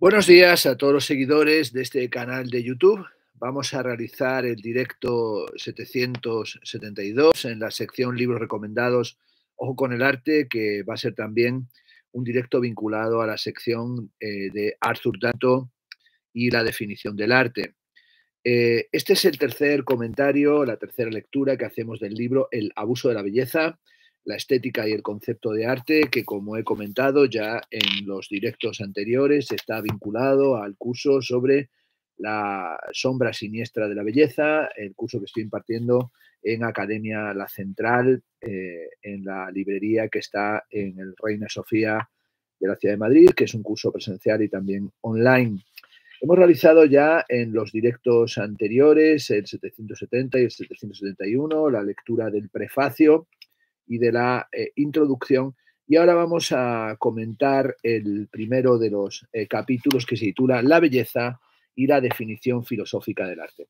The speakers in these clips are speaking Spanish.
Buenos días a todos los seguidores de este canal de YouTube. Vamos a realizar el directo 772 en la sección Libros Recomendados Ojo con el Arte, que va a ser también un directo vinculado a la sección eh, de Arthur Dato y la definición del arte. Eh, este es el tercer comentario, la tercera lectura que hacemos del libro El abuso de la belleza, la estética y el concepto de arte, que como he comentado ya en los directos anteriores, está vinculado al curso sobre la sombra siniestra de la belleza, el curso que estoy impartiendo en Academia La Central, eh, en la librería que está en el Reina Sofía de la Ciudad de Madrid, que es un curso presencial y también online. Hemos realizado ya en los directos anteriores, el 770 y el 771, la lectura del prefacio y de la eh, introducción. Y ahora vamos a comentar el primero de los eh, capítulos que se titula La belleza y la definición filosófica del arte.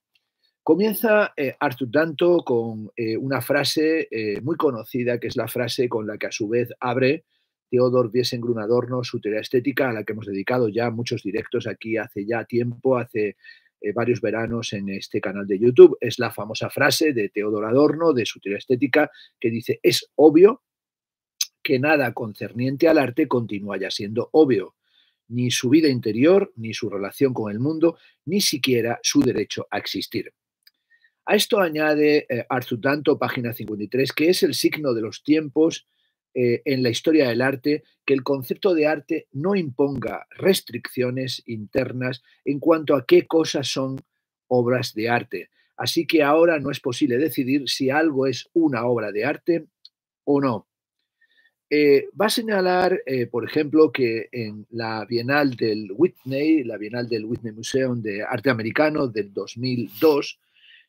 Comienza eh, Artur Danto con una frase muy conocida, que es la frase con la que a su vez abre Theodor Wiesengrun Adorno su teoría estética, a la que hemos dedicado ya muchos directos aquí hace ya tiempo, hace eh, varios veranos en este canal de YouTube. Es la famosa frase de Teodoro Adorno, de su teoría estética, que dice, es obvio que nada concerniente al arte continúa ya siendo obvio, ni su vida interior, ni su relación con el mundo, ni siquiera su derecho a existir. A esto añade eh, Danto, página 53, que es el signo de los tiempos eh, en la historia del arte que el concepto de arte no imponga restricciones internas en cuanto a qué cosas son obras de arte. Así que ahora no es posible decidir si algo es una obra de arte o no. Eh, va a señalar, eh, por ejemplo, que en la Bienal del Whitney, la Bienal del Whitney Museum de Arte Americano del 2002,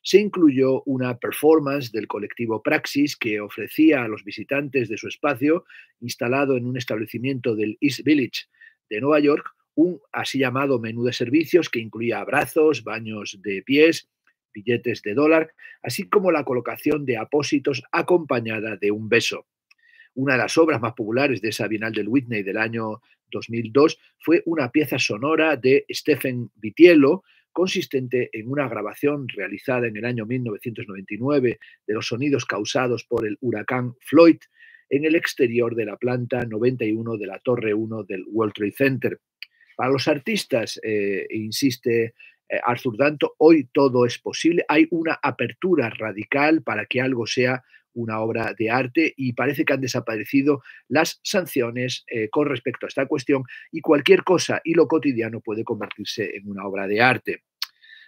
se incluyó una performance del colectivo Praxis que ofrecía a los visitantes de su espacio, instalado en un establecimiento del East Village de Nueva York, un así llamado menú de servicios que incluía abrazos, baños de pies, billetes de dólar, así como la colocación de apósitos acompañada de un beso. Una de las obras más populares de esa Bienal del Whitney del año 2002 fue una pieza sonora de Stephen Vitiello consistente en una grabación realizada en el año 1999 de los sonidos causados por el huracán Floyd en el exterior de la planta 91 de la Torre 1 del World Trade Center. Para los artistas, eh, insiste eh, Arthur Danto, hoy todo es posible, hay una apertura radical para que algo sea una obra de arte y parece que han desaparecido las sanciones eh, con respecto a esta cuestión y cualquier cosa y lo cotidiano puede convertirse en una obra de arte.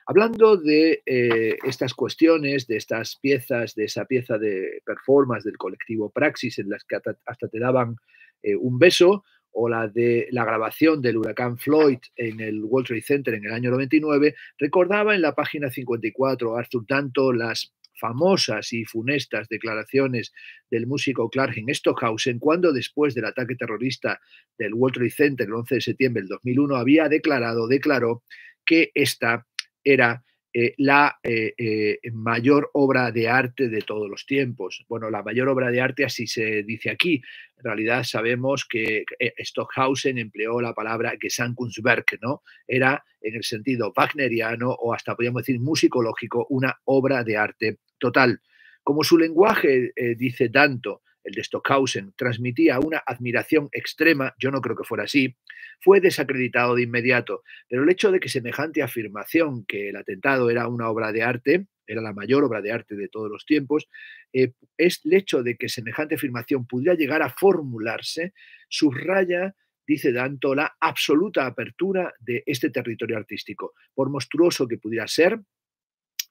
Hablando de eh, estas cuestiones, de estas piezas, de esa pieza de performance del colectivo Praxis en las que hasta, te daban eh, un beso, o la de la grabación del huracán Floyd en el World Trade Center en el año 99, recordaba en la página 54 Arthur tanto, las famosas y funestas declaraciones del músico Clark en Stockhausen, cuando después del ataque terrorista del World Trade Center el 11 de septiembre del 2001 había declarado, declaró que esta era eh, la eh, eh, mayor obra de arte de todos los tiempos. Bueno, la mayor obra de arte, así se dice aquí. En realidad sabemos que Stockhausen empleó la palabra Gesamtkunstwerk, ¿no? Era en el sentido wagneriano o hasta podríamos decir musicológico, una obra de arte total. Como su lenguaje, eh, dice Danto, el de Stockhausen, transmitía una admiración extrema, yo no creo que fuera así, fue desacreditado de inmediato. Pero el hecho de que semejante afirmación que el atentado era una obra de arte, era la mayor obra de arte de todos los tiempos, eh, es el hecho de que semejante afirmación pudiera llegar a formularse, subraya dice Danto, la absoluta apertura de este territorio artístico. Por monstruoso que pudiera ser,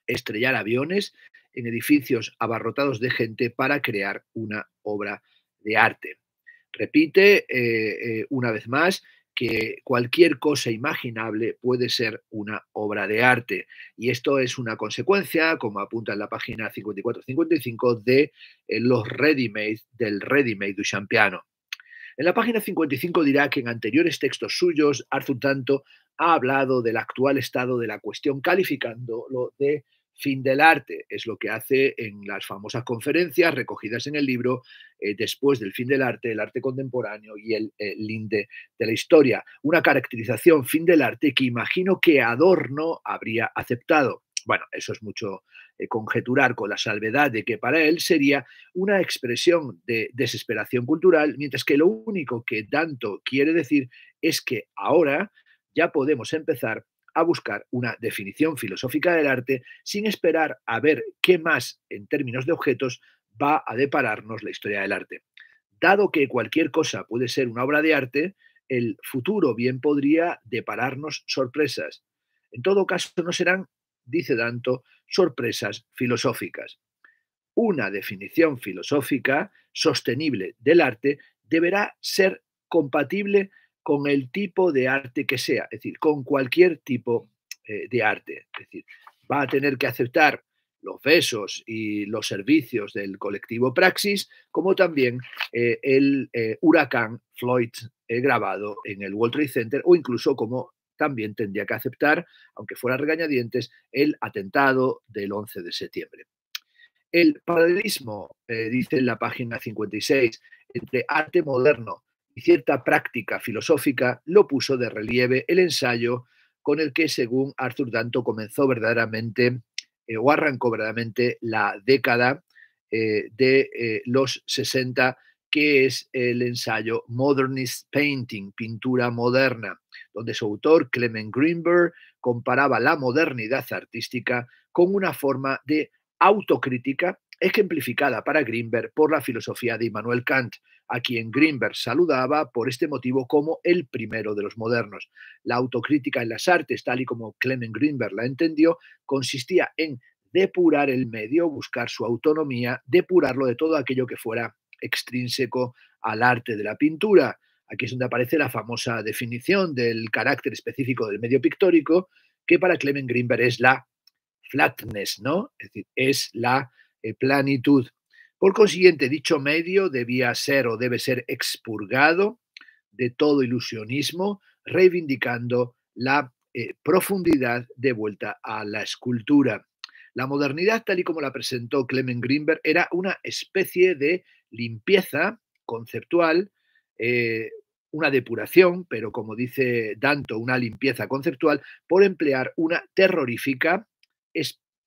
estrellar aviones, en edificios abarrotados de gente para crear una obra de arte. Repite eh, eh, una vez más que cualquier cosa imaginable puede ser una obra de arte. Y esto es una consecuencia, como apunta en la página 54-55, de eh, los ready-made del ready-made champiano. En la página 55 dirá que en anteriores textos suyos, Arthur Tanto ha hablado del actual estado de la cuestión, calificándolo de fin del arte es lo que hace en las famosas conferencias recogidas en el libro eh, Después del fin del arte, el arte contemporáneo y el linde de la historia. Una caracterización fin del arte que imagino que Adorno habría aceptado. Bueno, eso es mucho eh, conjeturar con la salvedad de que para él sería una expresión de desesperación cultural, mientras que lo único que tanto quiere decir es que ahora ya podemos empezar a buscar una definición filosófica del arte sin esperar a ver qué más en términos de objetos va a depararnos la historia del arte. Dado que cualquier cosa puede ser una obra de arte, el futuro bien podría depararnos sorpresas. En todo caso, no serán, dice Danto, sorpresas filosóficas. Una definición filosófica sostenible del arte deberá ser compatible con el tipo de arte que sea, es decir, con cualquier tipo eh, de arte. Es decir, va a tener que aceptar los besos y los servicios del colectivo Praxis, como también eh, el eh, huracán Floyd grabado en el World Trade Center o incluso como también tendría que aceptar, aunque fuera regañadientes, el atentado del 11 de septiembre. El paralelismo, dice en la página 56, entre arte moderno y cierta práctica filosófica lo puso de relieve el ensayo con el que, según Arthur Danto, comenzó verdaderamente eh, o arrancó verdaderamente la década eh, de eh, los 60, que es el ensayo Modernist Painting, pintura moderna, donde su autor, Clement Greenberg, comparaba la modernidad artística con una forma de autocrítica ejemplificada para Greenberg por la filosofía de Immanuel Kant, a quien Greenberg saludaba por este motivo como el primero de los modernos. La autocrítica en las artes, tal y como Clement Greenberg la entendió, consistía en depurar el medio, buscar su autonomía, depurarlo de todo aquello que fuera extrínseco al arte de la pintura. Aquí es donde aparece la famosa definición del carácter específico del medio pictórico, que para Clement Greenberg es la flatness, ¿no? Es decir, es la eh, planitud. Por consiguiente, dicho medio debía ser o debe ser expurgado de todo ilusionismo, reivindicando la eh, profundidad de vuelta a la escultura. La modernidad, tal y como la presentó Clement Greenberg, era una especie de limpieza conceptual, eh, una depuración, pero como dice Danto, una limpieza conceptual, por emplear una terrorífica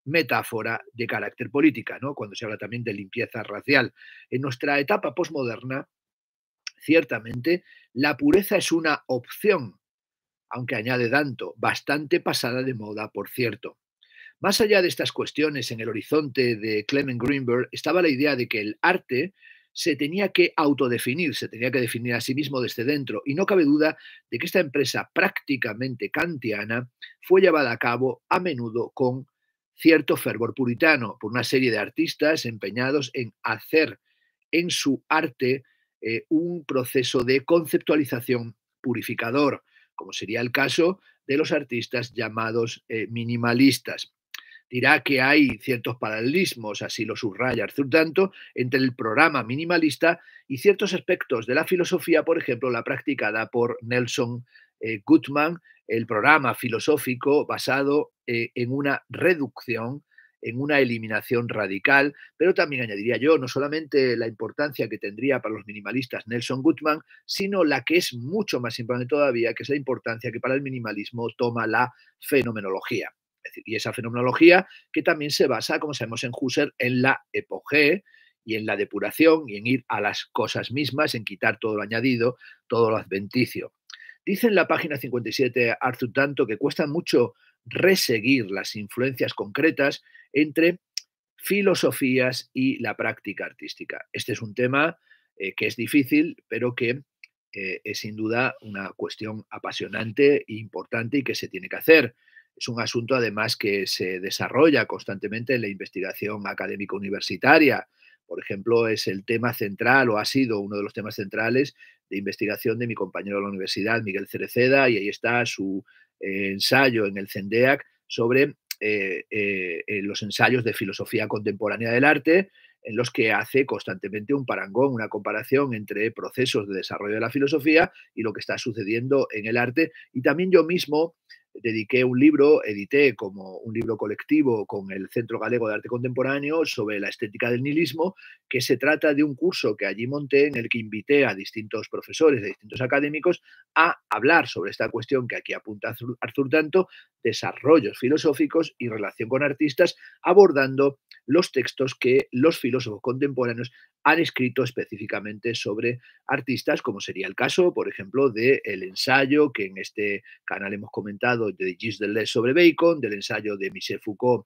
metáfora de carácter política, ¿no? cuando se habla también de limpieza racial. En nuestra etapa posmoderna, ciertamente, la pureza es una opción, aunque añade tanto, bastante pasada de moda, por cierto. Más allá de estas cuestiones, en el horizonte de Clement Greenberg estaba la idea de que el arte se tenía que autodefinir, se tenía que definir a sí mismo desde dentro. Y no cabe duda de que esta empresa prácticamente kantiana fue llevada a cabo a menudo con cierto fervor puritano por una serie de artistas empeñados en hacer en su arte eh, un proceso de conceptualización purificador, como sería el caso de los artistas llamados eh, minimalistas. Dirá que hay ciertos paralelismos, así lo subraya Arthur tanto entre el programa minimalista y ciertos aspectos de la filosofía, por ejemplo, la practicada por Nelson eh, Gutmann, Goodman el programa filosófico basado eh, en una reducción, en una eliminación radical, pero también añadiría yo no solamente la importancia que tendría para los minimalistas Nelson Goodman, sino la que es mucho más importante todavía, que es la importancia que para el minimalismo toma la fenomenología. y esa fenomenología que también se basa, como sabemos en Husserl, en la epogee, y en la depuración y en ir a las cosas mismas, en quitar todo lo añadido, todo lo adventicio. Dice en la página 57 Arthur Tanto que cuesta mucho reseguir las influencias concretas entre filosofías y la práctica artística. Este es un tema eh, que es difícil, pero que eh, es sin duda una cuestión apasionante e importante y que se tiene que hacer. Es un asunto además que se desarrolla constantemente en la investigación académico universitaria. Por ejemplo, es el tema central o ha sido uno de los temas centrales de investigación de mi compañero de la universidad, Miguel Cereceda, y ahí está su eh, ensayo en el CENDEAC sobre eh, eh, los ensayos de filosofía contemporánea del arte, en los que hace constantemente un parangón, una comparación entre procesos de desarrollo de la filosofía y lo que está sucediendo en el arte. Y también yo mismo dediqué un libro, edité como un libro colectivo con el Centro Galego de Arte Contemporáneo sobre la estética del nihilismo, que se trata de un curso que allí monté en el que invité a distintos profesores a distintos académicos a hablar sobre esta cuestión que aquí apunta Arthur Tanto, desarrollos filosóficos y relación con artistas, abordando los textos que los filósofos contemporáneos han escrito específicamente sobre artistas, como sería el caso, por ejemplo, del el ensayo que en este canal hemos comentado de Gilles Deleuze sobre Bacon, del ensayo de Michel Foucault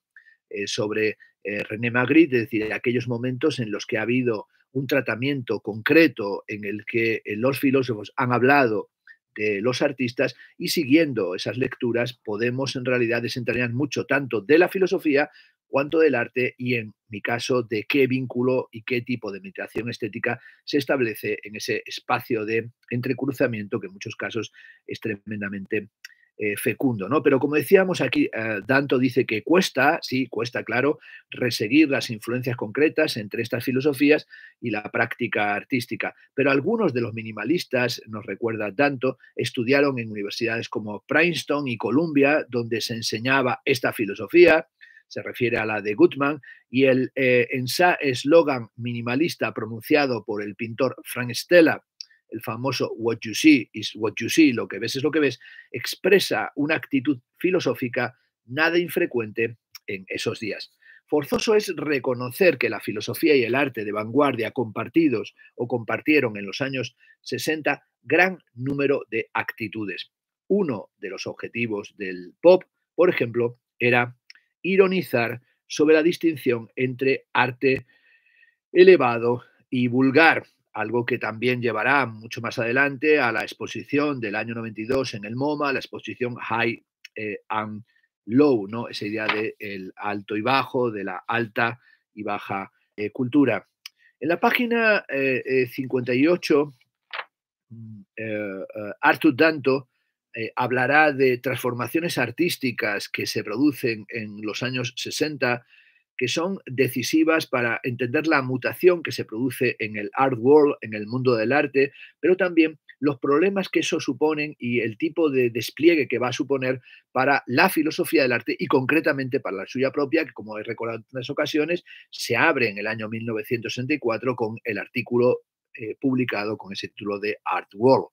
eh, sobre eh, René Magritte, es decir, aquellos momentos en los que ha habido un tratamiento concreto en el que eh, los filósofos han hablado de los artistas y siguiendo esas lecturas podemos en realidad desentrañar mucho tanto de la filosofía cuánto del arte y en mi caso de qué vínculo y qué tipo de meditación estética se establece en ese espacio de entrecruzamiento que en muchos casos es tremendamente eh, fecundo, ¿no? Pero como decíamos aquí, eh, Danto dice que cuesta, sí, cuesta, claro, reseguir las influencias concretas entre estas filosofías y la práctica artística. Pero algunos de los minimalistas, nos recuerda Danto, estudiaron en universidades como Princeton y Columbia, donde se enseñaba esta filosofía, se refiere a la de Gutmann y el eh, eslogan minimalista pronunciado por el pintor Frank Stella, el famoso What you see is what you see, lo que ves es lo que ves, expresa una actitud filosófica nada infrecuente en esos días. Forzoso es reconocer que la filosofía y el arte de vanguardia compartidos o compartieron en los años 60 gran número de actitudes. Uno de los objetivos del pop, por ejemplo, era ironizar sobre la distinción entre arte elevado y vulgar, algo que también llevará mucho más adelante a la exposición del año 92 en el MoMA, la exposición High eh, and Low, ¿no? esa idea del alto y bajo, de la alta y baja eh, cultura. En la página 58, eh, mm, Arthur Danto eh, hablará de transformaciones artísticas que se producen en los años 60, que son decisivas para entender la mutación que se produce en el art world, en el mundo del arte, pero también los problemas que eso suponen y el tipo de despliegue que va a suponer para la filosofía del arte y concretamente para la suya propia, que como he recordado en otras ocasiones, se abre en el año 1964 con el artículo eh, publicado con ese título de Art World.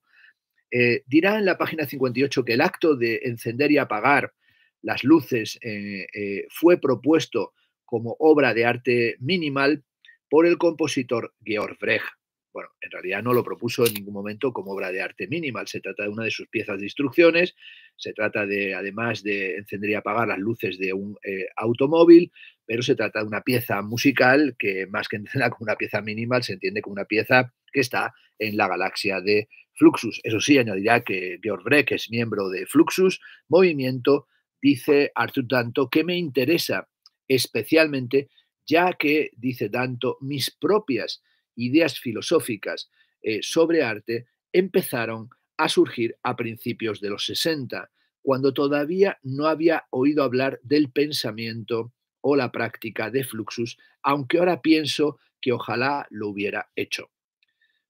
Eh, dirá en la página 58 que el acto de encender y apagar las luces eh, eh, fue propuesto como obra de arte minimal por el compositor Georg Brecht. Bueno, en realidad no lo propuso en ningún momento como obra de arte minimal. Se trata de una de sus piezas de instrucciones. Se trata de, además de encender y apagar las luces de un automóvil, pero se trata de una pieza musical que más que encender como una pieza minimal, se entiende como una pieza que está en la galaxia de Fluxus, eso sí, añadirá que Georg Breck es miembro de Fluxus, movimiento, dice Arthur Danto, que me interesa especialmente, ya que, dice Danto, mis propias ideas filosóficas eh, sobre arte empezaron a surgir a principios de los 60, cuando todavía no había oído hablar del pensamiento o la práctica de Fluxus, aunque ahora pienso que ojalá lo hubiera hecho.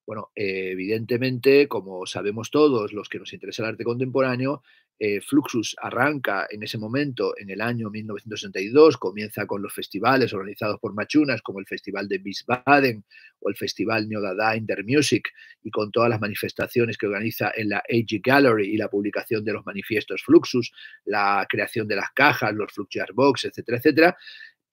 Bueno, eh, evidentemente, como sabemos todos los que nos interesa el arte contemporáneo, eh, Fluxus arranca en ese momento, en el año 1962, comienza con los festivales organizados por Machunas, como el Festival de Wiesbaden o el Festival in der Music, y con todas las manifestaciones que organiza en la AG Gallery y la publicación de los manifiestos Fluxus, la creación de las cajas, los Fluxus Box, etcétera, etcétera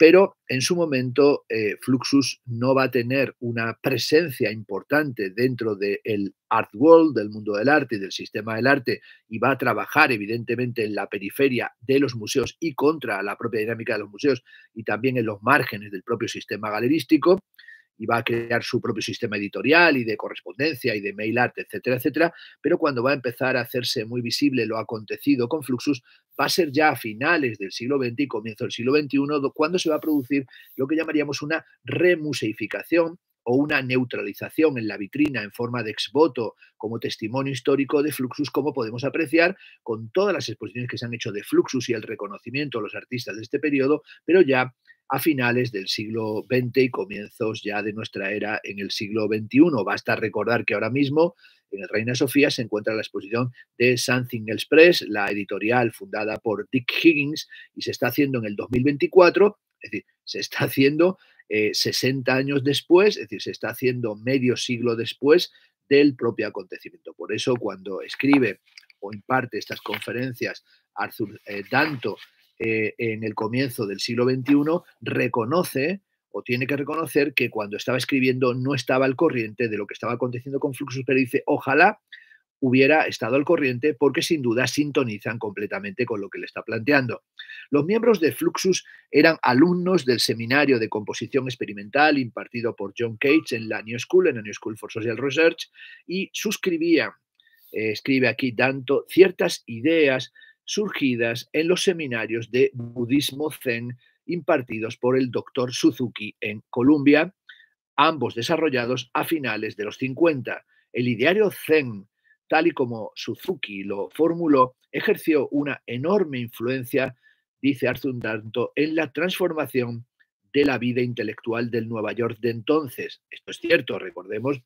pero en su momento eh, Fluxus no va a tener una presencia importante dentro del art world, del mundo del arte y del sistema del arte, y va a trabajar evidentemente en la periferia de los museos y contra la propia dinámica de los museos y también en los márgenes del propio sistema galerístico y va a crear su propio sistema editorial y de correspondencia y de mail art, etcétera, etcétera, pero cuando va a empezar a hacerse muy visible lo acontecido con Fluxus, va a ser ya a finales del siglo XX y comienzo del siglo XXI, cuando se va a producir lo que llamaríamos una remuseificación o una neutralización en la vitrina en forma de exvoto como testimonio histórico de Fluxus, como podemos apreciar con todas las exposiciones que se han hecho de Fluxus y el reconocimiento a los artistas de este periodo, pero ya a finales del siglo XX y comienzos ya de nuestra era en el siglo XXI. Basta recordar que ahora mismo en el Reina Sofía se encuentra la exposición de Something Express, la editorial fundada por Dick Higgins, y se está haciendo en el 2024, es decir, se está haciendo 60 eh, años después, es decir, se está haciendo medio siglo después del propio acontecimiento. Por eso cuando escribe o imparte estas conferencias Arthur eh, Danto eh, en el comienzo del siglo XXI, reconoce o tiene que reconocer que cuando estaba escribiendo no estaba al corriente de lo que estaba aconteciendo con Fluxus, pero dice, ojalá hubiera estado al corriente porque sin duda sintonizan completamente con lo que le está planteando. Los miembros de Fluxus eran alumnos del seminario de composición experimental impartido por John Cage en la New School, en la New School for Social Research, y suscribían, eh, escribe aquí tanto ciertas ideas surgidas en los seminarios de budismo zen impartidos por el doctor Suzuki en Colombia, ambos desarrollados a finales de los 50. El ideario zen, tal y como Suzuki lo formuló, ejerció una enorme influencia, dice Arzundanto, en la transformación de la vida intelectual del Nueva York de entonces. Esto es cierto, recordemos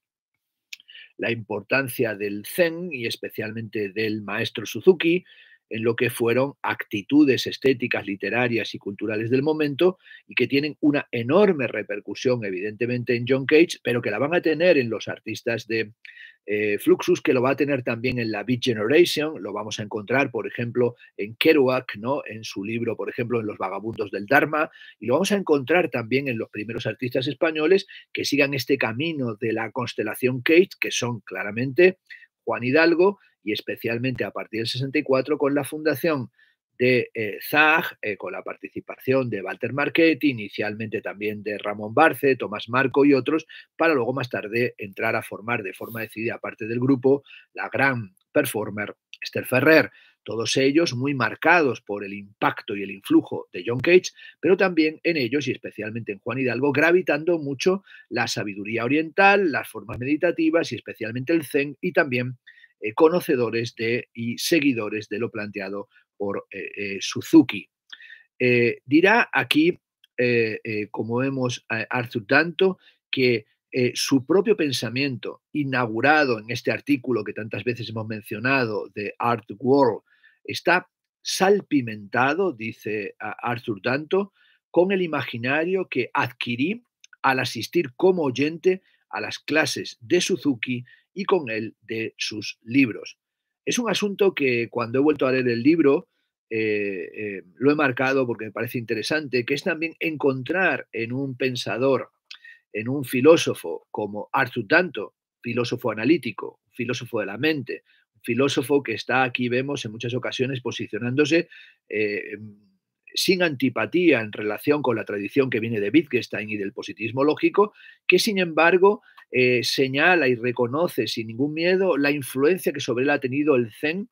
la importancia del zen y especialmente del maestro Suzuki en lo que fueron actitudes estéticas, literarias y culturales del momento y que tienen una enorme repercusión evidentemente en John Cage, pero que la van a tener en los artistas de eh, Fluxus, que lo va a tener también en la Beat Generation, lo vamos a encontrar por ejemplo en Kerouac, ¿no? en su libro por ejemplo en Los Vagabundos del Dharma, y lo vamos a encontrar también en los primeros artistas españoles que sigan este camino de la constelación Cage, que son claramente Juan Hidalgo, y especialmente a partir del 64 con la fundación de eh, Zag, eh, con la participación de Walter Marchetti, inicialmente también de Ramón Barce, Tomás Marco y otros, para luego más tarde entrar a formar de forma decidida parte del grupo la gran performer Esther Ferrer. Todos ellos muy marcados por el impacto y el influjo de John Cage, pero también en ellos y especialmente en Juan Hidalgo, gravitando mucho la sabiduría oriental, las formas meditativas y especialmente el zen y también eh, conocedores de, y seguidores de lo planteado por eh, eh, Suzuki. dirá aquí, como vemos Arthur Danto, que su propio pensamiento, inaugurado en este artículo que tantas veces hemos mencionado de Art World, está salpimentado, dice Arthur Danto, con el imaginario que adquirí al asistir como oyente a las clases de Suzuki y con él de sus libros. Es un asunto que cuando he vuelto a leer el libro eh, eh, lo he marcado porque me parece interesante, que es también encontrar en un pensador, en un filósofo como Arthur Danto, filósofo analítico, filósofo de la mente, filósofo que está aquí, vemos en muchas ocasiones, posicionándose eh, sin antipatía en relación con la tradición que viene de Wittgenstein y del positivismo lógico, que sin embargo eh, señala y reconoce sin ningún miedo la influencia que sobre él ha tenido el Zen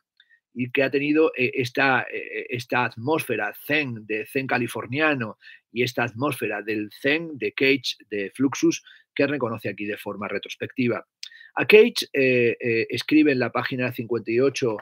y que ha tenido eh, eh, esta, atmósfera Zen, de Zen californiano, y esta atmósfera del Zen, de Cage, de Fluxus, que reconoce aquí de forma retrospectiva. A Cage escribe en la página 58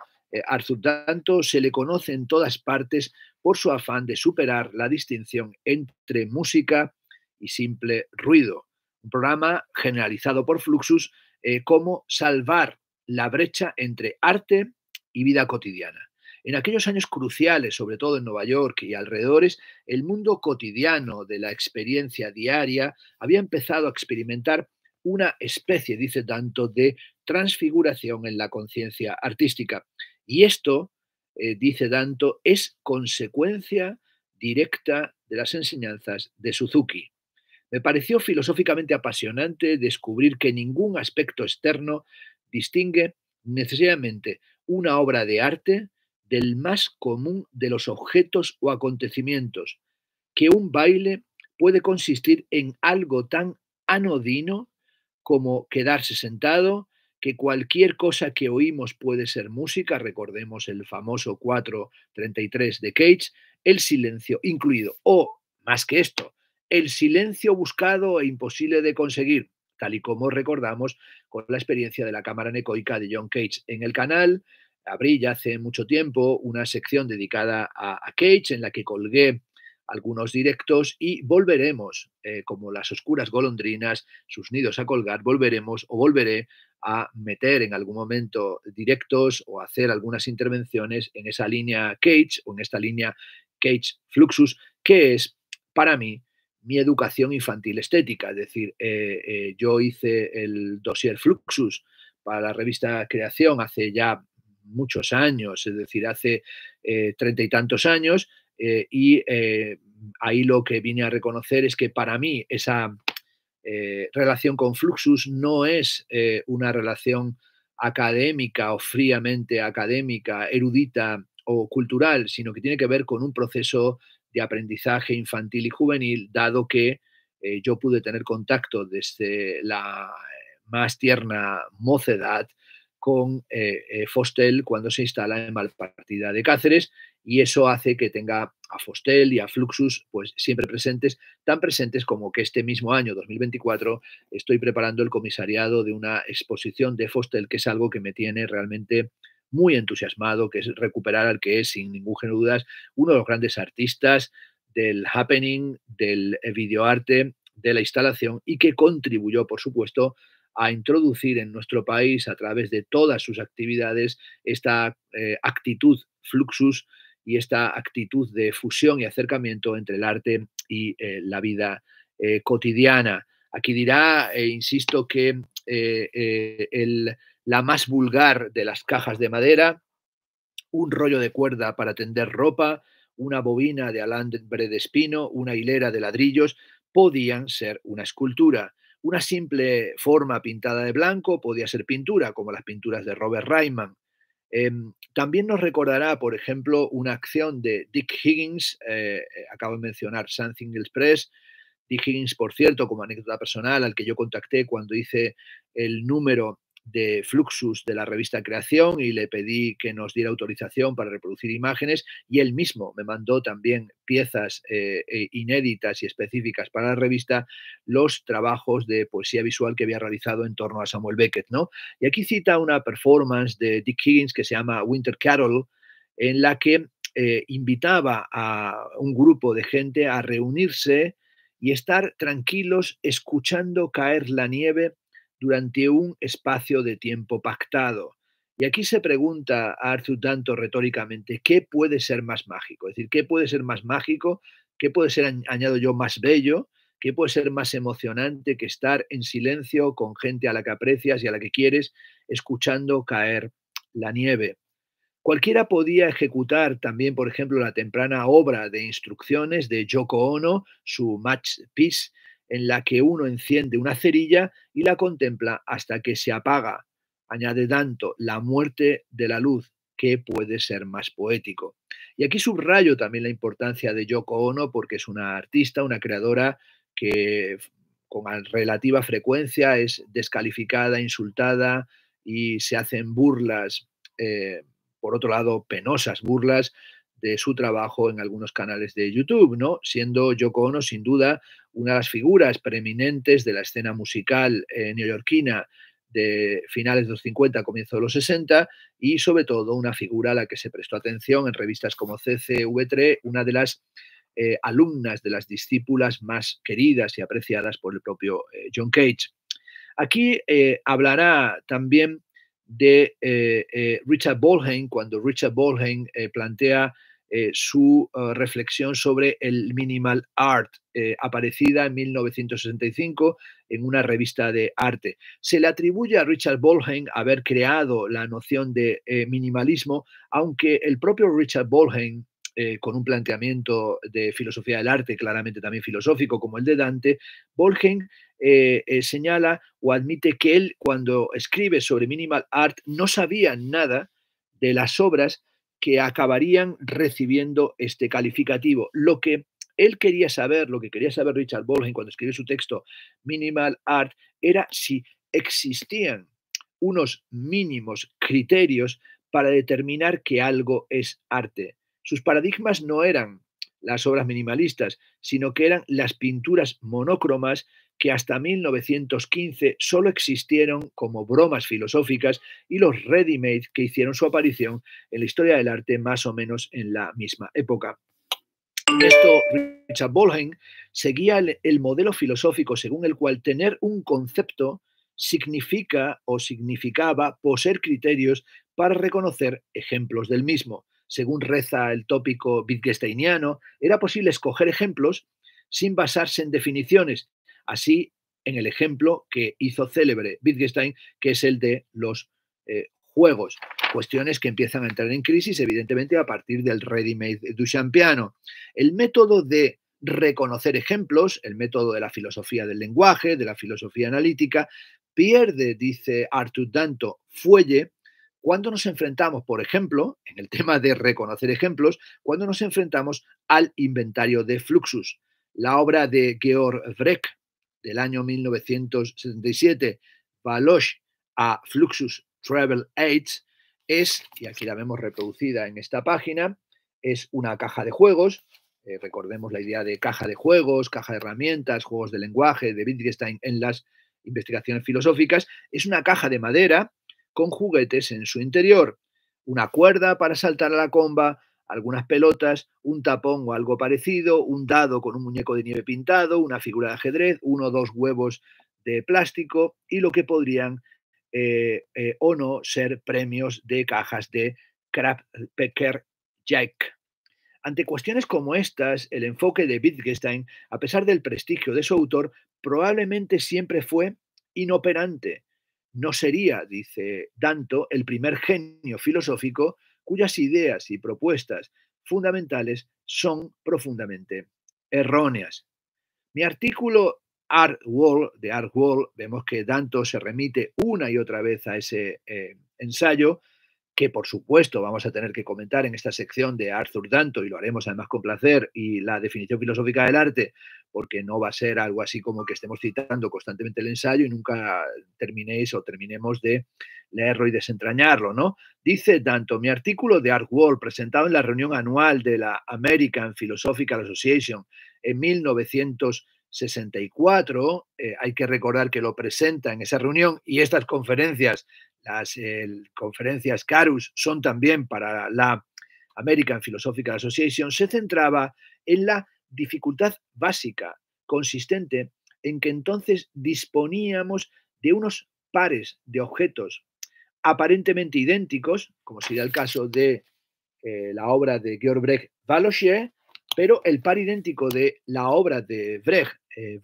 Arthur tanto se le conoce en todas partes por su afán de superar la distinción entre música y simple ruido un programa generalizado por Fluxus, como eh, cómo salvar la brecha entre arte y vida cotidiana. En aquellos años cruciales, sobre todo en Nueva York y alrededores, el mundo cotidiano de la experiencia diaria había empezado a experimentar una especie, dice tanto, de transfiguración en la conciencia artística. Y esto, eh, dice Danto, es consecuencia directa de las enseñanzas de Suzuki. Me pareció filosóficamente apasionante descubrir que ningún aspecto externo distingue necesariamente una obra de arte del más común de los objetos o acontecimientos, que un baile puede consistir en algo tan anodino como quedarse sentado, que cualquier cosa que oímos puede ser música, recordemos el famoso 433 de Cage, el silencio incluido, o más que esto, el silencio buscado e imposible de conseguir, tal y como recordamos con la experiencia de la cámara necoica de John Cage. En el canal abrí ya hace mucho tiempo una sección dedicada a, Cage en la que colgué algunos directos y volveremos, eh, como las oscuras golondrinas, sus nidos a colgar, volveremos o volveré a meter en algún momento directos o hacer algunas intervenciones en esa línea Cage o en esta línea Cage Fluxus, que es para mí mi educación infantil estética. Es decir, eh, eh, yo hice el dossier Fluxus para la revista Creación hace ya muchos años, es decir, hace eh, treinta y tantos años, y ahí lo que vine a reconocer es que para mí esa relación con Fluxus no es una relación académica o fríamente académica, erudita o cultural, sino que tiene que ver con un proceso de aprendizaje infantil y juvenil, dado que eh, yo pude tener contacto desde la eh, más tierna mocedad con eh, Fostel cuando se instala en Malpartida de Cáceres y eso hace que tenga a Fostel y a Fluxus pues siempre presentes, tan presentes como que este mismo año 2024 estoy preparando el comisariado de una exposición de Fostel que es algo que me tiene realmente muy entusiasmado, que es recuperar al que es, sin ningún género dudas, uno de los grandes artistas del happening, del eh, videoarte, de la instalación y que contribuyó, por supuesto, a introducir en nuestro país a través de todas sus actividades esta eh, actitud fluxus y esta actitud de fusión y acercamiento entre el arte y eh, la vida cotidiana. Aquí dirá, e insisto, que el la más vulgar de las cajas de madera, un rollo de cuerda para tender ropa, una bobina de alambre de espino, una hilera de ladrillos, podían ser una escultura. Una simple forma pintada de blanco podía ser pintura, como las pinturas de Robert Ryman. Em, también nos recordará, por ejemplo, una acción de Dick Higgins, eh, acabo de mencionar Something Express. Dick Higgins, por cierto, como anécdota personal, al que yo contacté cuando hice el número de Fluxus de la revista Creación y le pedí que nos diera autorización para reproducir imágenes y él mismo me mandó también piezas eh, eh, inéditas y específicas para la revista, los trabajos de poesía visual que había realizado en torno a Samuel Beckett. ¿no? Y aquí cita una performance de Dick Higgins que se llama Winter Carol, en la que eh, invitaba a un grupo de gente a reunirse y estar tranquilos escuchando caer la nieve durante un espacio de tiempo pactado. Y aquí se pregunta a Arthur tanto retóricamente, ¿qué puede ser más mágico? Es decir, ¿qué puede ser más mágico? ¿Qué puede ser, añado yo, más bello? ¿Qué puede ser más emocionante que estar en silencio con gente a la que aprecias y a la que quieres, escuchando caer la nieve? Cualquiera podía ejecutar también, por ejemplo, la temprana obra de instrucciones de Yoko Ono, su Match Piece, en la que uno enciende una cerilla y la contempla hasta que se apaga. Añade tanto la muerte de la luz, que puede ser más poético. Y aquí subrayo también la importancia de Yoko Ono porque es una artista, una creadora que con relativa frecuencia es descalificada, insultada y se hacen burlas, eh, por otro lado, penosas burlas de su trabajo en algunos canales de YouTube, ¿no? Siendo Yoko Ono sin duda una de las figuras preeminentes de la escena musical eh, neoyorquina de finales de los 50, comienzo de los 60 y sobre todo una figura a la que se prestó atención en revistas como CCV3, una de las eh, alumnas, de las discípulas más queridas y apreciadas por el propio eh, John Cage. Aquí hablará también de Richard Bolheim, cuando Richard Bolheim plantea eh, su eh, reflexión sobre el minimal art, eh, aparecida en 1965 en una revista de arte. Se le atribuye a Richard Bolheim haber creado la noción de minimalismo, aunque el propio Richard Bolheim con un planteamiento de filosofía del arte, claramente también filosófico, como el de Dante, Bolheim señala o admite que él, cuando escribe sobre minimal art, no sabía nada de las obras que acabarían recibiendo este calificativo. Lo que él quería saber, lo que quería saber Richard Bolgen cuando escribió su texto Minimal Art, era si existían unos mínimos criterios para determinar que algo es arte. Sus paradigmas no eran las obras minimalistas, sino que eran las pinturas monocromas que hasta 1915 solo existieron como bromas filosóficas y los ready-made que hicieron su aparición en la historia del arte más o menos en la misma época. Esto, Richard Bolheim seguía el modelo filosófico según el cual tener un concepto significa o significaba poseer criterios para reconocer ejemplos del mismo según reza el tópico wittgensteiniano, era posible escoger ejemplos sin basarse en definiciones. Así, en el ejemplo que hizo célebre Wittgenstein, que es el de los eh, juegos, cuestiones que empiezan a entrar en crisis, evidentemente, a partir del ready-made duchampiano. El método de reconocer ejemplos, el método de la filosofía del lenguaje, de la filosofía analítica, pierde, dice Arthur Danto, fuelle cuando nos enfrentamos, por ejemplo, en el tema de reconocer ejemplos, cuando nos enfrentamos al inventario de fluxus, la obra de Georg Breck del año 1977, Baloch a Fluxus Travel Aids, es, y aquí la vemos reproducida en esta página, es una caja de juegos. Eh, recordemos la idea de caja de juegos, caja de herramientas, juegos de lenguaje de Wittgenstein en las investigaciones filosóficas. Es una caja de madera con juguetes en su interior, una cuerda para saltar a la comba, algunas pelotas, un tapón o algo parecido, un dado con un muñeco de nieve pintado, una figura de ajedrez, uno o dos huevos de plástico y lo que podrían eh, eh, o no ser premios de cajas de Krabbecker Jack. Ante cuestiones como estas, el enfoque de Wittgenstein, a pesar del prestigio de su autor, probablemente siempre fue inoperante, no sería, dice Danto, el primer genio filosófico cuyas ideas y propuestas fundamentales son profundamente erróneas. Mi artículo Art Wall, de Art Wall, vemos que Danto se remite una y otra vez a ese eh, ensayo que por supuesto vamos a tener que comentar en esta sección de Arthur Danto, y lo haremos además con placer, y la definición filosófica del arte, porque no va a ser algo así como que estemos citando constantemente el ensayo y nunca terminéis o terminemos de leerlo y desentrañarlo, ¿no? Dice Danto, mi artículo de Art World, presentado en la reunión anual de la American Philosophical Association en 1964, eh, hay que recordar que lo presenta en esa reunión y estas conferencias las conferencias CARUS son también para la American Philosophical Association, se centraba en la dificultad básica, consistente en que entonces disponíamos de unos pares de objetos aparentemente idénticos, como sería el caso de eh, la obra de Georg Brecht Valochet, pero el par idéntico de la obra de Brecht eh,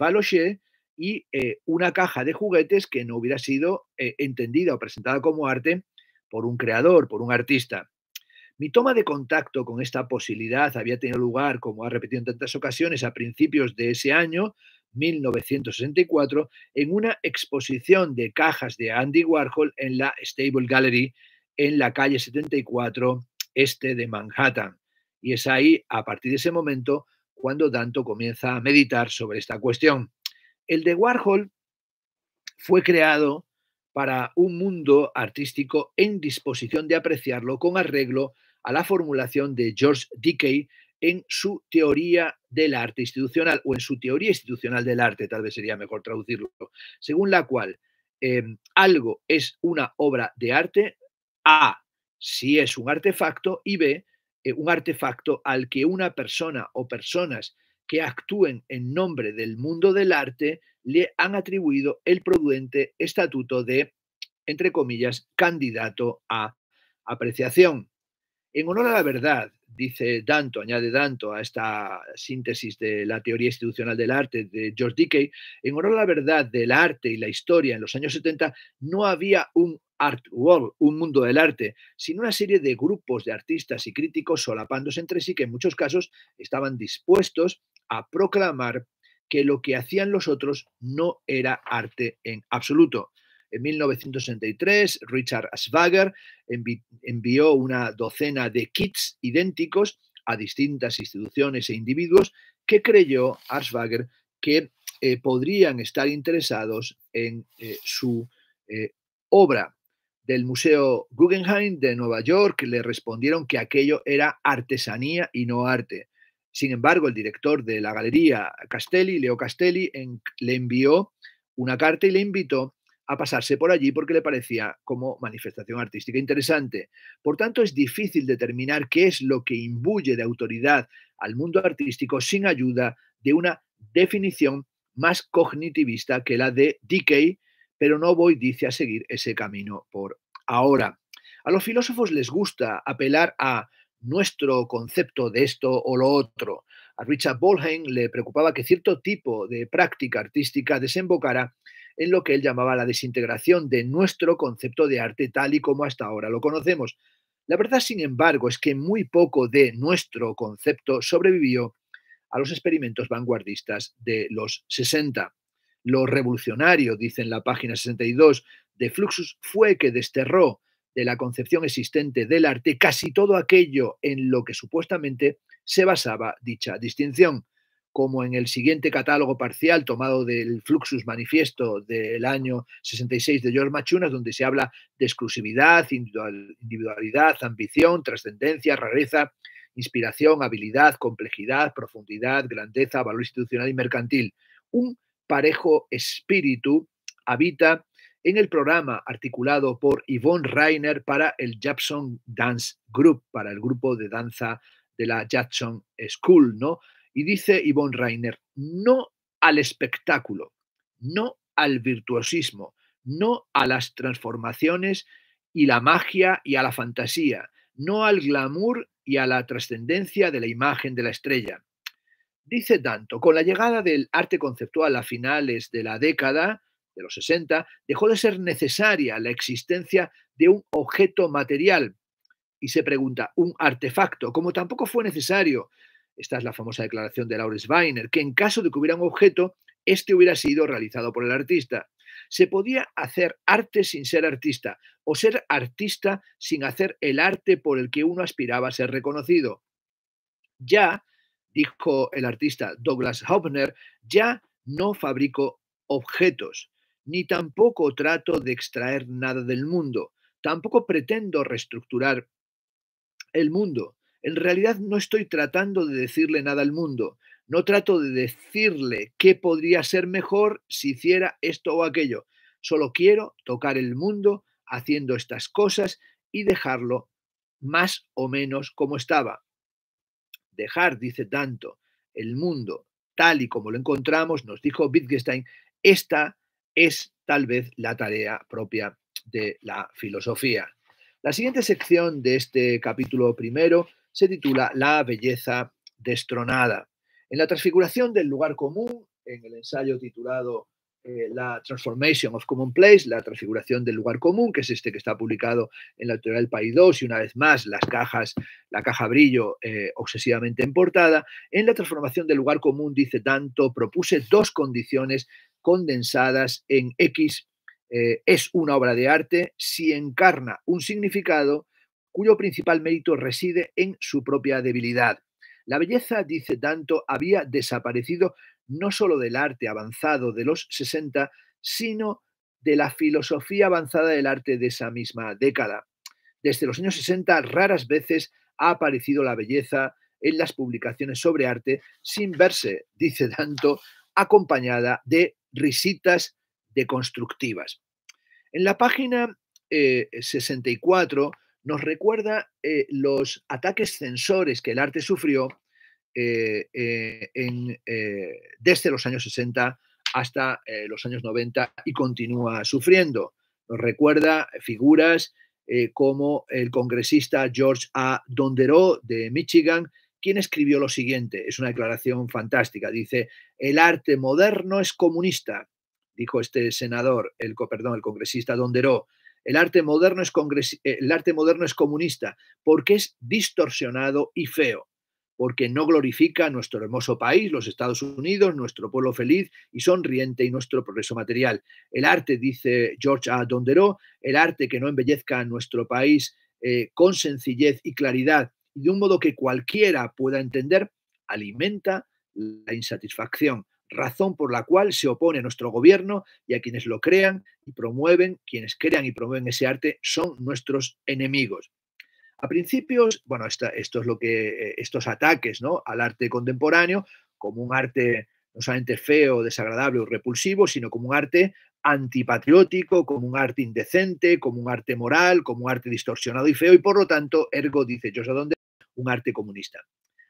y eh, una caja de juguetes que no hubiera sido eh, entendida o presentada como arte por un creador, por un artista. Mi toma de contacto con esta posibilidad había tenido lugar, como ha repetido en tantas ocasiones, a principios de ese año, 1964, en una exposición de cajas de Andy Warhol en la Stable Gallery en la calle 74, este de Manhattan. Y es ahí, a partir de ese momento, cuando Danto comienza a meditar sobre esta cuestión. El de Warhol fue creado para un mundo artístico en disposición de apreciarlo con arreglo a la formulación de George Dickey en su teoría del arte institucional o en su teoría institucional del arte, tal vez sería mejor traducirlo, según la cual em, algo es una obra de arte, A, si es un artefacto, y B, eh, un artefacto al que una persona o personas que actúen en nombre del mundo del arte le han atribuido el prudente estatuto de, entre comillas, candidato a apreciación. En honor a la verdad, dice Danto, añade Danto a esta síntesis de la teoría institucional del arte de George Dickey, en honor a la verdad del arte y la historia en los años 70 no había un art world, un mundo del arte, sino una serie de grupos de artistas y críticos solapándose entre sí que en muchos casos estaban dispuestos a proclamar que lo que hacían los otros no era arte en absoluto. En 1963, Richard Schwager envió una docena de kits idénticos a distintas instituciones e individuos que creyó Schwager que eh, podrían estar interesados en eh, su eh, obra. Del Museo Guggenheim de Nueva York le respondieron que aquello era artesanía y no arte. Sin embargo, el director de la galería Castelli, Leo Castelli, le envió una carta y le invitó a pasarse por allí porque le parecía como manifestación artística interesante. Por tanto, es difícil determinar qué es lo que imbuye de autoridad al mundo artístico sin ayuda de una definición más cognitivista que la de D.K., pero no voy, dice, a seguir ese camino por ahora. A los filósofos les gusta apelar a nuestro concepto de esto o lo otro. A Richard Bolheim le preocupaba que cierto tipo de práctica artística desembocara en lo que él llamaba la desintegración de nuestro concepto de arte tal y como hasta ahora lo conocemos. La verdad, sin embargo, es que muy poco de nuestro concepto sobrevivió a los experimentos vanguardistas de los 60. Lo revolucionario, dice en la página 62 de Fluxus, fue que desterró de la concepción existente del arte casi todo aquello en lo que supuestamente se basaba dicha distinción, como en el siguiente catálogo parcial tomado del Fluxus Manifiesto del año 66 de George Machunas, donde se habla de exclusividad, individualidad, ambición, trascendencia, rareza, inspiración, habilidad, complejidad, profundidad, grandeza, valor institucional y mercantil. Un parejo espíritu habita en el programa articulado por Yvonne Rainer para el Jackson Dance Group, para el grupo de danza de la Jackson School, ¿no? Y dice Yvonne Rainer, no al espectáculo, no al virtuosismo, no a las transformaciones y la magia y a la fantasía, no al glamour y a la trascendencia de la imagen de la estrella. Dice tanto, con la llegada del arte conceptual a finales de la década, de los 60, dejó de ser necesaria la existencia de un objeto material. Y se pregunta, un artefacto, como tampoco fue necesario, esta es la famosa declaración de Laurence Weiner, que en caso de que hubiera un objeto, este hubiera sido realizado por el artista. Se podía hacer arte sin ser artista o ser artista sin hacer el arte por el que uno aspiraba a ser reconocido. Ya, dijo el artista Douglas Hopner, ya no fabrico objetos, ni tampoco trato de extraer nada del mundo. Tampoco pretendo reestructurar el mundo. En realidad no estoy tratando de decirle nada al mundo. No trato de decirle qué podría ser mejor si hiciera esto o aquello. Solo quiero tocar el mundo haciendo estas cosas y dejarlo más o menos como estaba. Dejar, dice tanto, el mundo tal y como lo encontramos, nos dijo Wittgenstein, esta es tal vez la tarea propia de la filosofía. La siguiente sección de este capítulo primero se titula La belleza destronada. En la transfiguración del lugar común, en el ensayo titulado eh, La Transformation of common place, la transfiguración del lugar común, que es este que está publicado en la editorial País 2 y una vez más las cajas, la caja brillo eh, obsesivamente importada, en la transformación del lugar común, dice tanto, propuse dos condiciones condensadas en X eh, es una obra de arte si encarna un significado cuyo principal mérito reside en su propia debilidad. La belleza, dice tanto, había desaparecido no solo del arte avanzado de los 60, sino de la filosofía avanzada del arte de esa misma década. Desde los años 60 raras veces ha aparecido la belleza en las publicaciones sobre arte sin verse, dice tanto, acompañada de risitas deconstructivas. En la página 64 eh, nos recuerda eh, los ataques censores que el arte sufrió eh, desde los años 60 hasta los años 90 y continúa sufriendo. Nos recuerda figuras como el congresista George A. Dondero de Michigan, ¿Quién escribió lo siguiente? Es una declaración fantástica. Dice, el arte moderno es comunista, dijo este senador, el, perdón, el congresista Donderó. El arte, moderno es eh, el arte moderno es comunista porque es distorsionado y feo, porque no glorifica nuestro hermoso país, los Estados Unidos, nuestro pueblo feliz y sonriente y nuestro progreso material. El arte, dice George A. Donderó, el arte que no embellezca a nuestro país eh, con sencillez y claridad de un modo que cualquiera pueda entender, alimenta la insatisfacción, razón por la cual se opone nuestro gobierno y a quienes lo crean y promueven, quienes crean y promueven ese arte son nuestros enemigos. A principios, bueno, esto es lo que, eh, estos ataques ¿no? al arte contemporáneo como un arte no solamente feo, desagradable o repulsivo, sino como un arte antipatriótico, como un arte indecente, como un arte moral, como un arte distorsionado y feo, y por lo tanto, ergo dice, yo a dónde un arte comunista.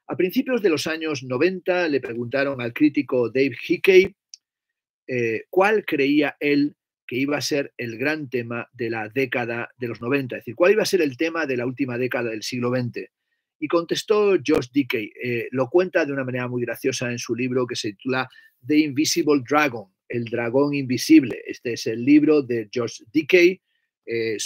A principios de los años 90 le preguntaron al crítico Dave Hickey eh, cuál creía él que iba a ser el gran tema de la década de los 90, es decir, cuál iba a ser el tema de la última década del siglo XX. Y contestó George Dickey, eh, lo cuenta de una manera muy graciosa en su libro que se titula The Invisible Dragon, El Dragón Invisible. Este es el libro de George Dickey, eh,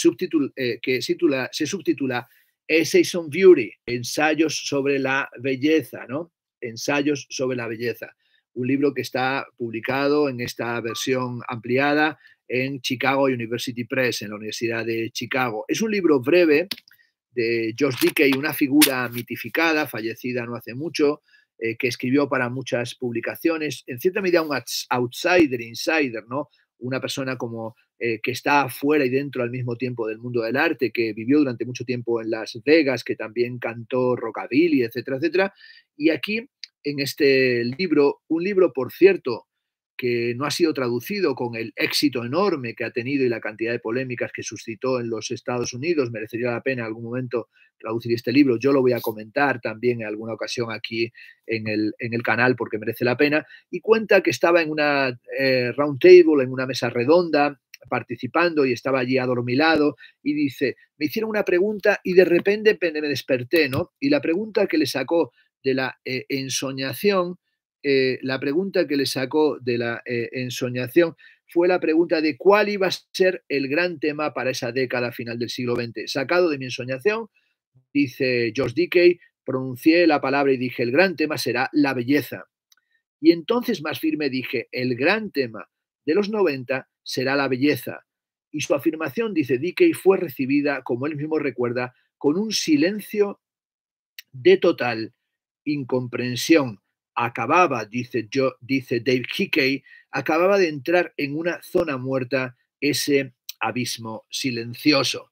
que se subtitula Essays on Beauty, ensayos sobre la belleza, ¿no? Ensayos sobre la belleza. Un libro que está publicado en esta versión ampliada en Chicago University Press, en la Universidad de Chicago. Es un libro breve de George Dickey, una figura mitificada, fallecida no hace mucho, eh, que escribió para muchas publicaciones, en cierta medida un outsider, insider, ¿no? una persona como eh, que está fuera y dentro al mismo tiempo del mundo del arte, que vivió durante mucho tiempo en Las Vegas, que también cantó rockabilly, etcétera, etcétera. Y aquí, en este libro, un libro, por cierto, que no ha sido traducido con el éxito enorme que ha tenido y la cantidad de polémicas que suscitó en los Estados Unidos. Merecería la pena en algún momento traducir este libro. Yo lo voy a comentar también en alguna ocasión aquí en el, canal porque merece la pena. Y cuenta que estaba en una eh, round table, en una mesa redonda, participando y estaba allí adormilado y dice, me hicieron una pregunta y de repente me desperté, ¿no? Y la pregunta que le sacó de la eh, ensoñación eh, la pregunta que le sacó de la eh, ensoñación fue la pregunta de cuál iba a ser el gran tema para esa década final del siglo XX. Sacado de mi ensoñación, dice George Dickey, pronuncié la palabra y dije, el gran tema será la belleza. Y entonces más firme dije, el gran tema de los 90 será la belleza. Y su afirmación, dice Dickey, fue recibida, como él mismo recuerda, con un silencio de total incomprensión acababa, dice, yo, dice Dave Hickey, acababa de entrar en una zona muerta ese abismo silencioso.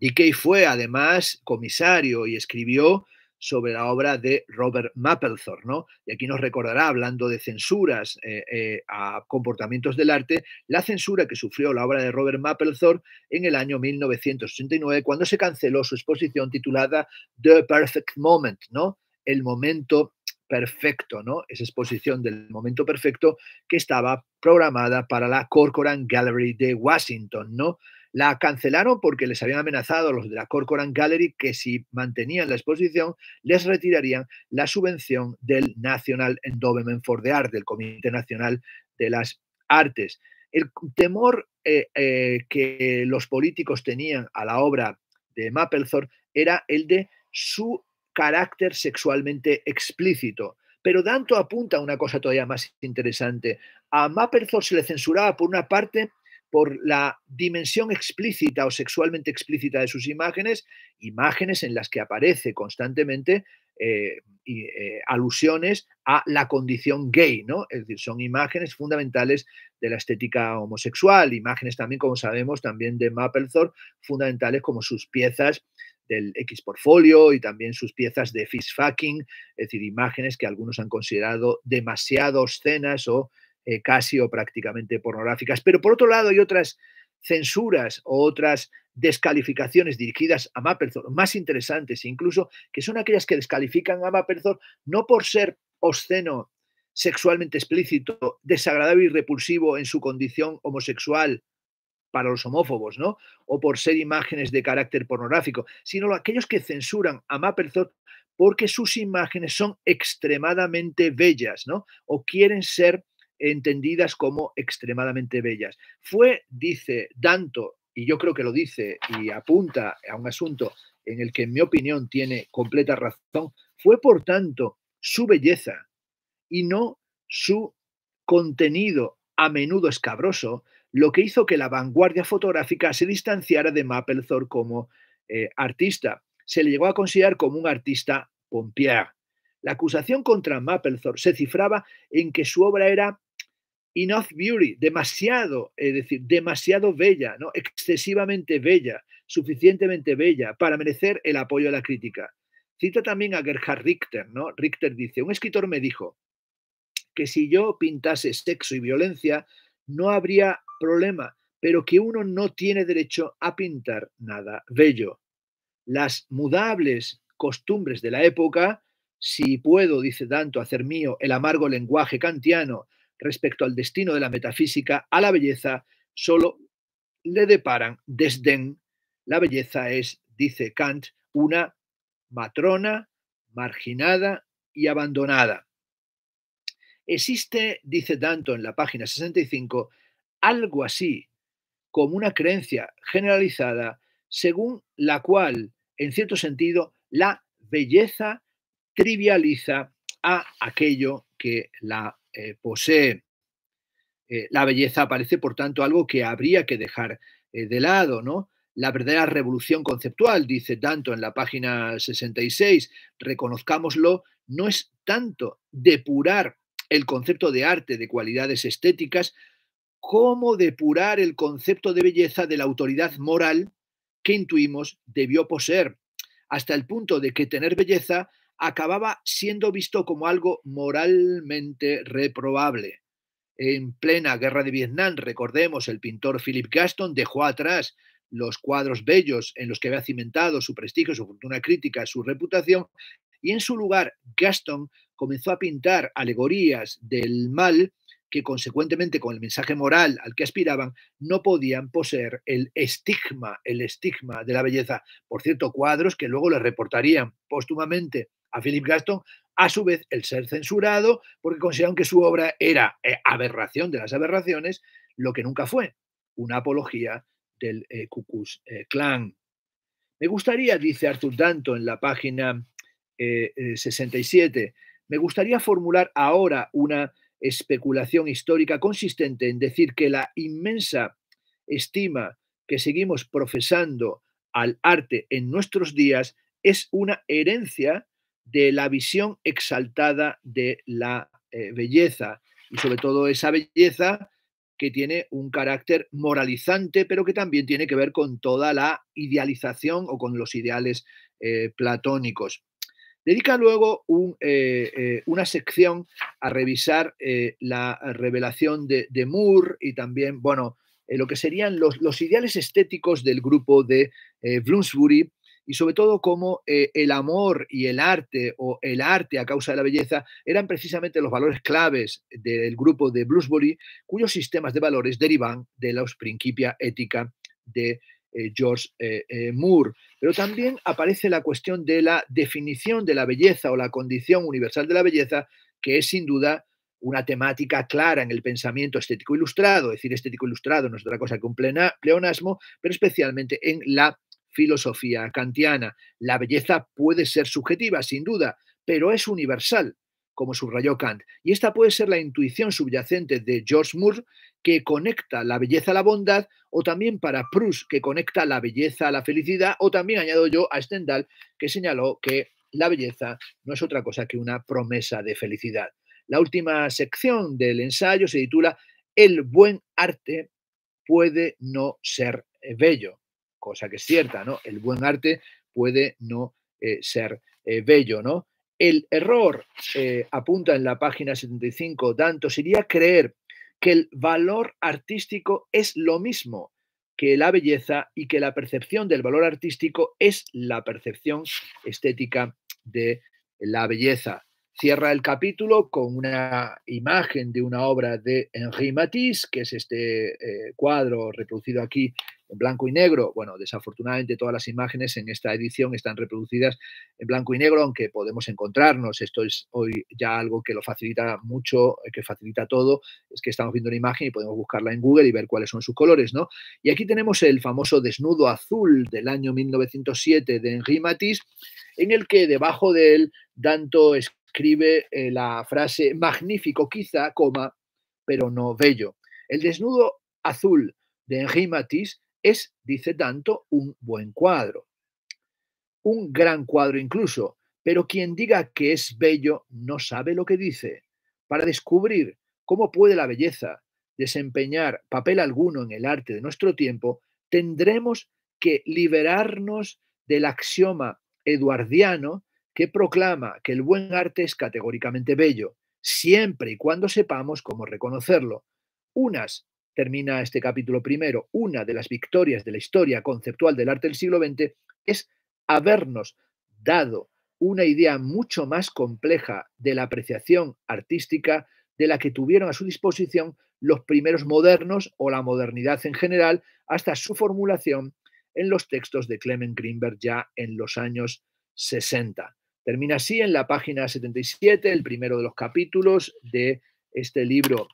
Hickey fue además comisario y escribió sobre la obra de Robert Mapplethorpe, ¿no? Y aquí nos recordará, hablando de censuras eh, eh, a comportamientos del arte, la censura que sufrió la obra de Robert Mapplethorpe en el año 1989, cuando se canceló su exposición titulada The Perfect Moment, ¿no? El momento perfecto, ¿no? Esa exposición del momento perfecto que estaba programada para la Corcoran Gallery de Washington, ¿no? La cancelaron porque les habían amenazado a los de la Corcoran Gallery que si mantenían la exposición les retirarían la subvención del National Endowment for the Art, del Comité Nacional de las Artes. El temor eh, eh, que los políticos tenían a la obra de Mapplethorpe era el de su carácter sexualmente explícito. Pero Danto apunta a una cosa todavía más interesante. A Mapplethorpe se le censuraba, por una parte, por la dimensión explícita o sexualmente explícita de sus imágenes, imágenes en las que aparece constantemente eh, eh, alusiones a la condición gay, ¿no? Es decir, son imágenes fundamentales de la estética homosexual, imágenes también, como sabemos, también de Mapplethorpe, fundamentales como sus piezas del X Portfolio y también sus piezas de fish fucking, es decir, imágenes que algunos han considerado demasiado obscenas o eh, casi o prácticamente pornográficas. Pero por otro lado hay otras censuras o otras descalificaciones dirigidas a Mapplethorpe más interesantes incluso, que son aquellas que descalifican a Mapplethorpe no por ser obsceno, sexualmente explícito, desagradable y repulsivo en su condición homosexual para los homófobos, ¿no? O por ser imágenes de carácter pornográfico, sino aquellos que censuran a Mapplethorpe porque sus imágenes son extremadamente bellas, ¿no? O quieren ser entendidas como extremadamente bellas. Fue, dice Danto, y yo creo que lo dice y apunta a un asunto en el que, en mi opinión, tiene completa razón, fue, por tanto, su belleza y no su contenido a menudo escabroso, lo que hizo que la vanguardia fotográfica se distanciara de Mapplethorpe como eh, artista. Se le llegó a considerar como un artista pompier. La acusación contra Mapplethorpe se cifraba en que su obra era enough beauty, demasiado, es decir, demasiado bella, ¿no? excesivamente bella, suficientemente bella para merecer el apoyo de la crítica. Cita también a Gerhard Richter, ¿no? Richter dice, un escritor me dijo que si yo pintase sexo y violencia, no habría problema, pero que uno no tiene derecho a pintar nada bello. Las mudables costumbres de la época, si puedo, dice Danto, hacer mío el amargo lenguaje kantiano respecto al destino de la metafísica, a la belleza, solo le deparan desdén. La belleza es, dice Kant, una matrona, marginada y abandonada. Existe, dice Danto en la página 65, algo así como una creencia generalizada según la cual, en cierto sentido, la belleza trivializa a aquello que la eh, posee. Eh, la belleza parece, por tanto, algo que habría que dejar eh, de lado, ¿no? La verdadera revolución conceptual, dice tanto en la página 66, reconozcámoslo, no es tanto depurar el concepto de arte de cualidades estéticas cómo depurar el concepto de belleza de la autoridad moral que intuimos debió poseer, hasta el punto de que tener belleza acababa siendo visto como algo moralmente reprobable. En plena guerra de Vietnam, recordemos, el pintor Philip Gaston dejó atrás los cuadros bellos en los que había cimentado su prestigio, su fortuna crítica, su reputación, y en su lugar Gaston comenzó a pintar alegorías del mal que consecuentemente con el mensaje moral al que aspiraban no podían poseer el estigma, el estigma de la belleza. Por cierto, cuadros que luego le reportarían póstumamente a Philip Gaston, a su vez el ser censurado porque consideraron que su obra era eh, aberración de las aberraciones, lo que nunca fue, una apología del Cucus eh, Clan. Eh, me gustaría, dice Arthur Danto en la página 67, me gustaría formular ahora una especulación histórica consistente en decir que la inmensa estima que seguimos profesando al arte en nuestros días es una herencia de la visión exaltada de la eh, belleza y sobre todo esa belleza que tiene un carácter moralizante, pero que también tiene que ver con toda la idealización o con los ideales eh, platónicos dedica luego eh, eh, una sección a revisar eh, la revelación de, Moore y también, bueno, lo que serían los, ideales estéticos del grupo de Bloomsbury y sobre todo cómo el amor y el arte o el arte a causa de la belleza eran precisamente los valores claves del grupo de Bloomsbury, cuyos sistemas de valores derivan de la principia ética de eh, George eh, eh, Moore. Pero también aparece la cuestión de la definición de la belleza o la condición universal de la belleza, que es sin duda una temática clara en el pensamiento estético ilustrado, es decir, estético ilustrado no es otra cosa que un pleonasmo, pero especialmente en la filosofía kantiana. La belleza puede ser subjetiva, sin duda, pero es universal como subrayó Kant. Y esta puede ser la intuición subyacente de George Moore, que conecta la belleza a la bondad, o también para Proust, que conecta la belleza a la felicidad, o también añado yo a Stendhal, que señaló que la belleza no es otra cosa que una promesa de felicidad. La última sección del ensayo se titula El buen arte puede no ser eh, bello, cosa que es cierta, ¿no? El buen arte puede no eh, ser eh, bello, ¿no? El error, eh, apunta en la página 75 Danto, sería creer que el valor artístico es lo mismo que la belleza y que la percepción del valor artístico es la percepción estética de la belleza. Cierra el capítulo con una imagen de una obra de Henri Matisse, que es este eh, cuadro reproducido aquí en blanco y negro. Bueno, desafortunadamente todas las imágenes en esta edición están reproducidas en blanco y negro, aunque podemos encontrarnos. Esto es hoy ya algo que lo facilita mucho, eh, que facilita todo, es que estamos viendo una imagen y podemos buscarla en Google y ver cuáles son sus colores, ¿no? Y aquí tenemos el famoso desnudo azul del año 1907 de Henri Matisse, en el que debajo de él Danto escribe eh, la frase magnífico quizá, coma, pero no bello. El desnudo azul de Henri Matisse es, dice tanto, un buen cuadro. Un gran cuadro incluso, pero quien diga que es bello no sabe lo que dice. Para descubrir cómo puede la belleza desempeñar papel alguno en el arte de nuestro tiempo, tendremos que liberarnos del axioma eduardiano que proclama que el buen arte es categóricamente bello, siempre y cuando sepamos cómo reconocerlo. Unas termina este capítulo primero, una de las victorias de la historia conceptual del arte del siglo XX es habernos dado una idea mucho más compleja de la apreciación artística de la que tuvieron a su disposición los primeros modernos o la modernidad en general hasta su formulación en los textos de Clement Greenberg ya en los años 60. Termina así en la página 77, el primero de los capítulos de este libro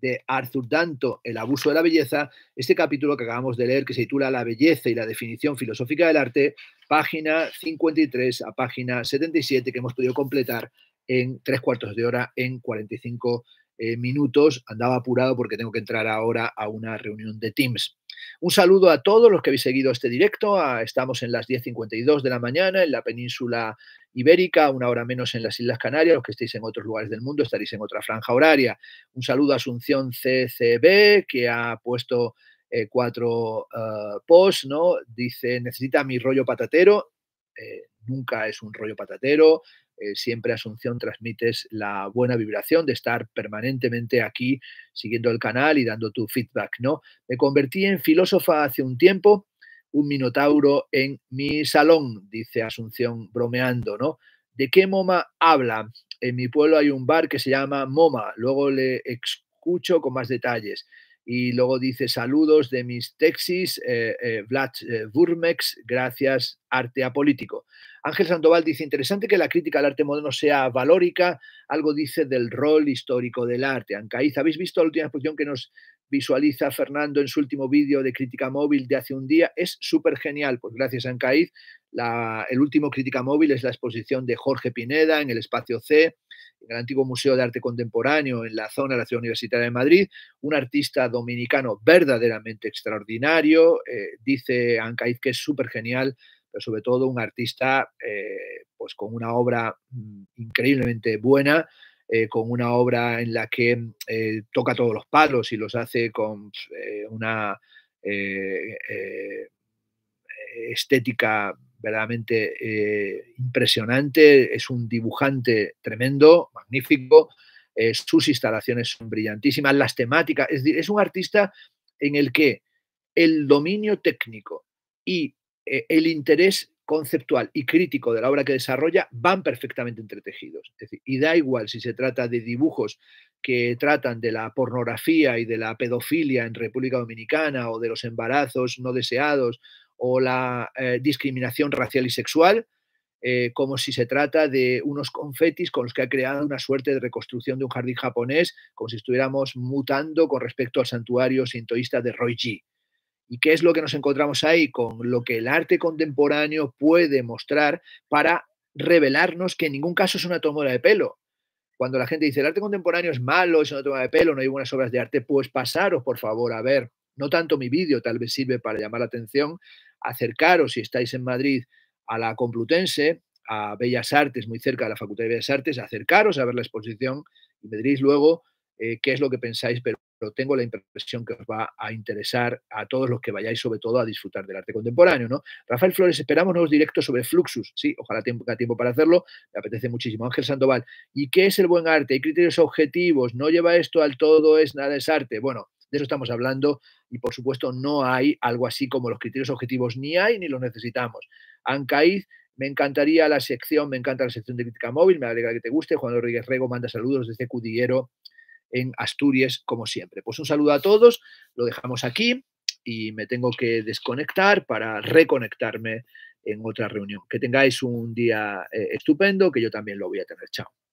de Arthur Danto, El abuso de la belleza, este capítulo que acabamos de leer, que se titula La belleza y la definición filosófica del arte, página 53 a página 77, que hemos podido completar en tres cuartos de hora en 45 eh, minutos, andaba apurado porque tengo que entrar ahora a una reunión de Teams. Un saludo a todos los que habéis seguido este directo. Estamos en las 10.52 de la mañana en la península ibérica, una hora menos en las Islas Canarias. Los que estéis en otros lugares del mundo estaréis en otra franja horaria. Un saludo a Asunción CCB, que ha puesto eh, cuatro eh, posts, ¿no? Dice, necesita mi rollo patatero. nunca es un rollo patatero. Eh, siempre Asunción transmites la buena vibración de estar permanentemente aquí siguiendo el canal y dando tu feedback, ¿no? Me convertí en filósofa hace un tiempo, un minotauro en mi salón, dice Asunción bromeando, ¿no? ¿De qué MoMA habla? En mi pueblo hay un bar que se llama MoMA, luego le escucho con más detalles. Y luego dice saludos de mis Texas, eh, eh, Vlad eh, Burmex, gracias, arte apolítico. Ángel Sandoval dice, interesante que la crítica al arte moderno sea valórica, algo dice del rol histórico del arte. Ancaíz, ¿habéis visto la última exposición que nos visualiza Fernando en su último vídeo de Crítica Móvil de hace un día? Es súper genial, pues gracias Ancaíz. el último Crítica Móvil es la exposición de Jorge Pineda en el espacio C en el antiguo Museo de Arte Contemporáneo, en la zona de la Ciudad Universitaria de Madrid, un artista dominicano verdaderamente extraordinario, eh, dice Ancaiz que es súper genial, pero sobre todo un artista eh, pues con una obra mm, increíblemente buena, eh, con una obra en la que toca todos los palos y los hace con una estética verdaderamente eh, impresionante, es un dibujante tremendo, magnífico, eh, sus instalaciones son brillantísimas, las temáticas, es, decir, es un artista en el que el dominio técnico y eh, el interés conceptual y crítico de la obra que desarrolla van perfectamente entretejidos. y da igual si se trata de dibujos que tratan de la pornografía y de la pedofilia en República Dominicana o de los embarazos no deseados o la eh, discriminación racial y sexual, eh, como si se trata de unos confetis con los que ha creado una suerte de reconstrucción de un jardín japonés, como si estuviéramos mutando con respecto al santuario sintoísta de Roiji. ¿Y qué es lo que nos encontramos ahí? Con lo que el arte contemporáneo puede mostrar para revelarnos que en ningún caso es una toma de pelo. Cuando la gente dice el arte contemporáneo es malo, es una toma de pelo, no hay buenas obras de arte, pues pasaros por favor a ver. No tanto mi vídeo, tal vez sirve para llamar la atención, acercaros si estáis en Madrid a la Complutense, a Bellas Artes, muy cerca de la Facultad de Bellas Artes, acercaros a ver la exposición y me luego eh, qué es lo que pensáis, pero, tengo la impresión que os va a interesar a todos los que vayáis, sobre todo a disfrutar del arte contemporáneo. ¿no? Rafael Flores, esperamos nuevos directos sobre Fluxus. Sí, ojalá tenga tiempo para hacerlo, me apetece muchísimo. Ángel Sandoval, ¿y qué es el buen arte? Hay criterios objetivos, no lleva esto al todo, es nada, es arte. Bueno, de eso estamos hablando y por supuesto no hay algo así como los criterios objetivos, ni hay ni los necesitamos. Ancaiz, me encantaría la sección, me encanta la sección de crítica móvil, me alegra que te guste. Juan Rodríguez Rego manda saludos desde Cudillero en Asturias, como siempre. Pues un saludo a todos, lo dejamos aquí y me tengo que desconectar para reconectarme en otra reunión. Que tengáis un día eh, estupendo, que yo también lo voy a tener. Chao.